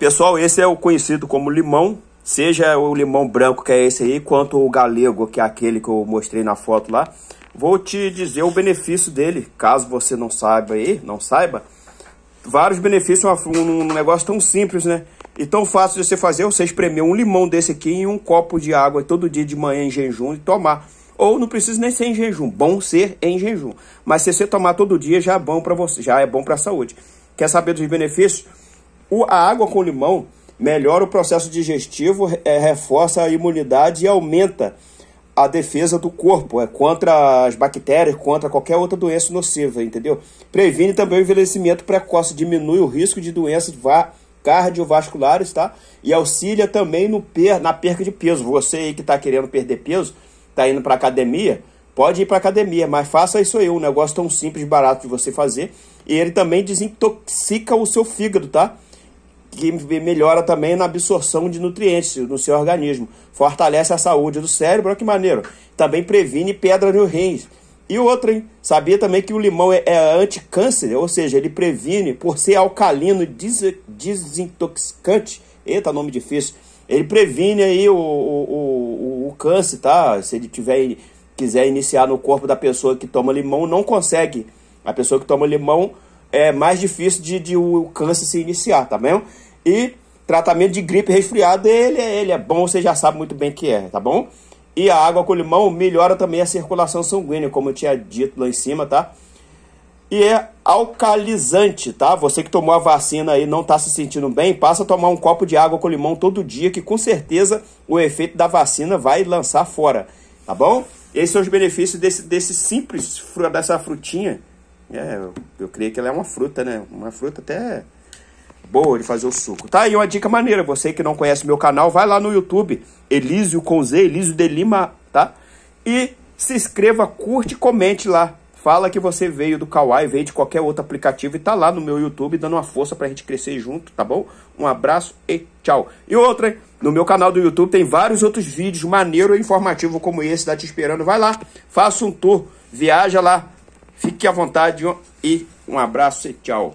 Pessoal, esse é o conhecido como limão, seja o limão branco que é esse aí, quanto o galego, que é aquele que eu mostrei na foto lá. Vou te dizer o benefício dele, caso você não saiba aí, não saiba. Vários benefícios num negócio tão simples, né? E tão fácil de você fazer, você espremer um limão desse aqui em um copo de água todo dia de manhã em jejum e tomar. Ou não precisa nem ser em jejum, bom ser em jejum. Mas se você tomar todo dia já é bom para você, já é bom para a saúde. Quer saber dos benefícios? a água com limão melhora o processo digestivo, é, reforça a imunidade e aumenta a defesa do corpo, é contra as bactérias, contra qualquer outra doença nociva, entendeu? Previne também o envelhecimento precoce, diminui o risco de doenças cardiovasculares, tá? E auxilia também no per na perca de peso. Você aí que está querendo perder peso, tá indo para academia, pode ir para academia, mas faça isso aí, um negócio tão simples, barato de você fazer. E ele também desintoxica o seu fígado, tá? que melhora também na absorção de nutrientes no seu organismo, fortalece a saúde do cérebro, olha que maneiro. Também previne pedra no rins. E outra, hein? Sabia também que o limão é, é anticâncer, ou seja, ele previne por ser alcalino des, desintoxicante. Eita, nome difícil. Ele previne aí o, o, o, o câncer, tá? Se ele tiver quiser iniciar no corpo da pessoa que toma limão, não consegue. A pessoa que toma limão é mais difícil de, de o câncer se iniciar, tá bom? E tratamento de gripe resfriado, ele, é, ele é bom, você já sabe muito bem que é, tá bom? E a água com limão melhora também a circulação sanguínea, como eu tinha dito lá em cima, tá? E é alcalizante, tá? Você que tomou a vacina e não tá se sentindo bem, passa a tomar um copo de água com limão todo dia, que com certeza o efeito da vacina vai lançar fora, tá bom? Esses são os benefícios desse, desse simples, dessa frutinha, é, eu, eu creio que ela é uma fruta, né? Uma fruta até boa de fazer o suco. Tá aí uma dica maneira. Você que não conhece meu canal, vai lá no YouTube, Elísio com Z, Elísio de Lima, tá? E se inscreva, curte, comente lá. Fala que você veio do Kawai, veio de qualquer outro aplicativo e tá lá no meu YouTube dando uma força pra gente crescer junto, tá bom? Um abraço e tchau. E outra, no meu canal do YouTube tem vários outros vídeos maneiro e informativo como esse, tá te esperando. Vai lá, faça um tour, viaja lá, Fique à vontade e um abraço e tchau.